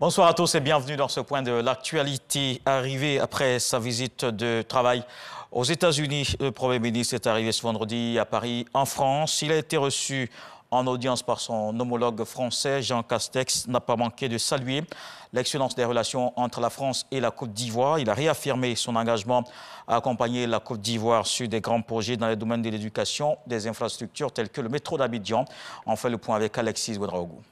Bonsoir à tous et bienvenue dans ce point de l'actualité. Arrivé après sa visite de travail aux États-Unis, le Premier ministre est arrivé ce vendredi à Paris, en France. Il a été reçu en audience par son homologue français, Jean Castex, n'a pas manqué de saluer l'excellence des relations entre la France et la Côte d'Ivoire. Il a réaffirmé son engagement à accompagner la Côte d'Ivoire sur des grands projets dans les domaines de l'éducation, des infrastructures telles que le métro d'Abidjan. On fait le point avec Alexis Ouedraogo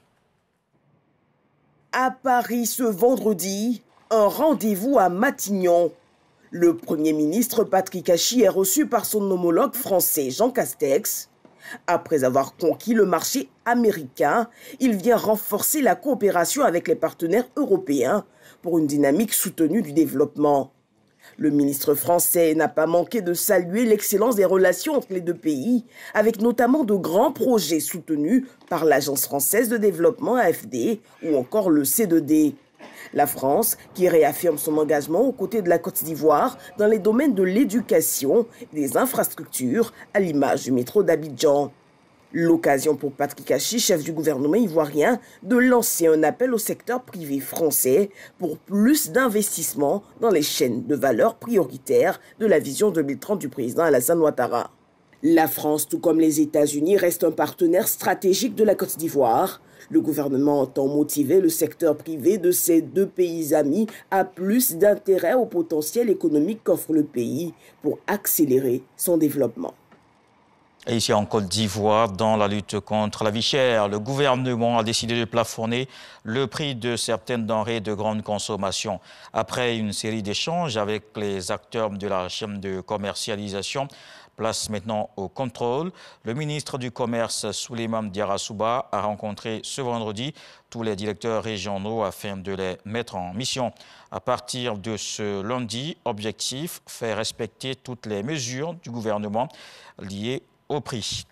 à Paris ce vendredi, un rendez-vous à Matignon. Le Premier ministre Patrick Hachy est reçu par son homologue français Jean Castex. Après avoir conquis le marché américain, il vient renforcer la coopération avec les partenaires européens pour une dynamique soutenue du développement. Le ministre français n'a pas manqué de saluer l'excellence des relations entre les deux pays, avec notamment de grands projets soutenus par l'Agence française de développement AFD ou encore le C2D. La France, qui réaffirme son engagement aux côtés de la Côte d'Ivoire dans les domaines de l'éducation et des infrastructures, à l'image du métro d'Abidjan. L'occasion pour Patrick Hachi, chef du gouvernement ivoirien, de lancer un appel au secteur privé français pour plus d'investissements dans les chaînes de valeur prioritaires de la vision 2030 du président Alassane Ouattara. La France, tout comme les États-Unis, reste un partenaire stratégique de la Côte d'Ivoire. Le gouvernement entend motiver le secteur privé de ces deux pays amis à plus d'intérêt au potentiel économique qu'offre le pays pour accélérer son développement. Et ici en Côte d'Ivoire, dans la lutte contre la vie chère, le gouvernement a décidé de plafonner le prix de certaines denrées de grande consommation. Après une série d'échanges avec les acteurs de la chaîne de commercialisation, Place maintenant au contrôle. Le ministre du Commerce, Souleymane Diarasouba, a rencontré ce vendredi tous les directeurs régionaux afin de les mettre en mission. À partir de ce lundi, objectif, faire respecter toutes les mesures du gouvernement liées au prix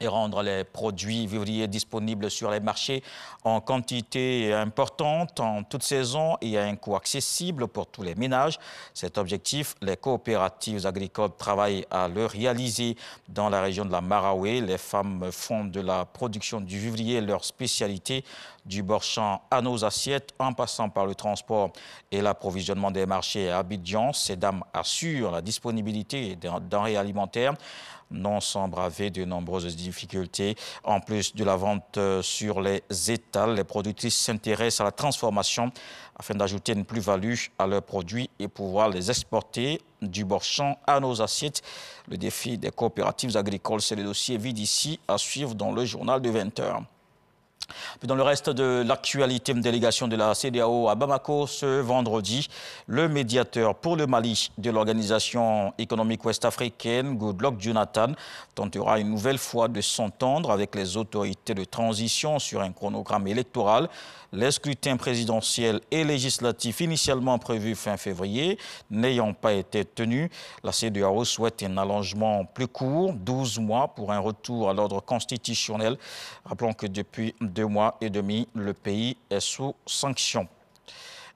et rendre les produits vivriers disponibles sur les marchés en quantité importante, en toute saison et à un coût accessible pour tous les ménages. Cet objectif, les coopératives agricoles travaillent à le réaliser. Dans la région de la Maraoué, les femmes font de la production du vivrier leur spécialité, du borchant à nos assiettes, en passant par le transport et l'approvisionnement des marchés à Abidjan. Ces dames assurent la disponibilité des denrées alimentaires non sans braver de nombreuses difficultés. En plus de la vente euh, sur les étals, les productrices s'intéressent à la transformation afin d'ajouter une plus-value à leurs produits et pouvoir les exporter du borchon à nos assiettes. Le défi des coopératives agricoles, c'est le dossier vide ici à suivre dans le journal de 20 h dans le reste de l'actualité, une délégation de la CDAO à Bamako ce vendredi. Le médiateur pour le Mali de l'organisation économique ouest-africaine, Goodluck Jonathan, tentera une nouvelle fois de s'entendre avec les autorités de transition sur un chronogramme électoral. Les scrutins présidentiels et législatifs initialement prévus fin février n'ayant pas été tenus, la CDAO souhaite un allongement plus court, 12 mois, pour un retour à l'ordre constitutionnel. Rappelons que depuis deux mois et demi, le pays est sous sanction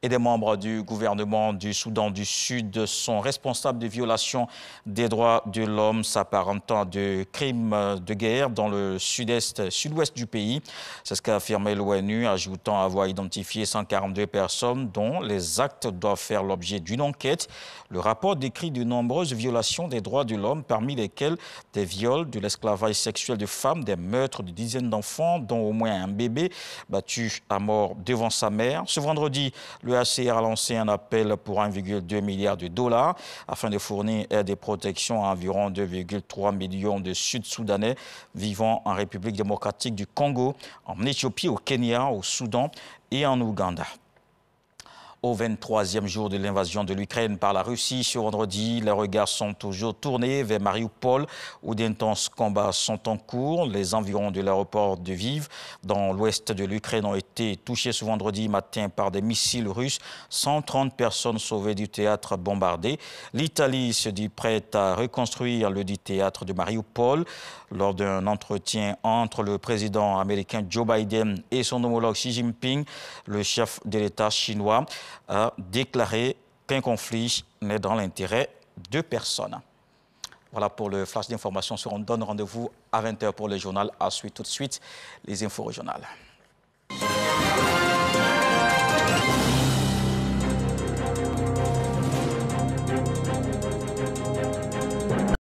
et des membres du gouvernement du Soudan du Sud sont responsables de violations des droits de l'homme s'apparentant à de crimes de guerre dans le sud-est, sud-ouest du pays. C'est ce qu'a affirmé l'ONU, ajoutant avoir identifié 142 personnes dont les actes doivent faire l'objet d'une enquête. Le rapport décrit de nombreuses violations des droits de l'homme, parmi lesquelles des viols, de l'esclavage sexuel de femmes, des meurtres de dizaines d'enfants, dont au moins un bébé battu à mort devant sa mère. Ce vendredi, le HCR a lancé un appel pour 1,2 milliard de dollars afin de fournir aide et protection à environ 2,3 millions de Sud-Soudanais vivant en République démocratique du Congo, en Éthiopie, au Kenya, au Soudan et en Ouganda au 23e jour de l'invasion de l'Ukraine par la Russie. Ce vendredi, les regards sont toujours tournés vers Mariupol, où d'intenses combats sont en cours. Les environs de l'aéroport de Viv, dans l'ouest de l'Ukraine, ont été touchés ce vendredi matin par des missiles russes. 130 personnes sauvées du théâtre bombardé. L'Italie se dit prête à reconstruire le dit théâtre de Mariupol. Lors d'un entretien entre le président américain Joe Biden et son homologue Xi Jinping, le chef de l'État chinois a déclaré qu'un conflit n'est dans l'intérêt de personne. Voilà pour le flash d'information. On donne rendez-vous à 20h pour le journal. À suivre tout de suite les infos régionales.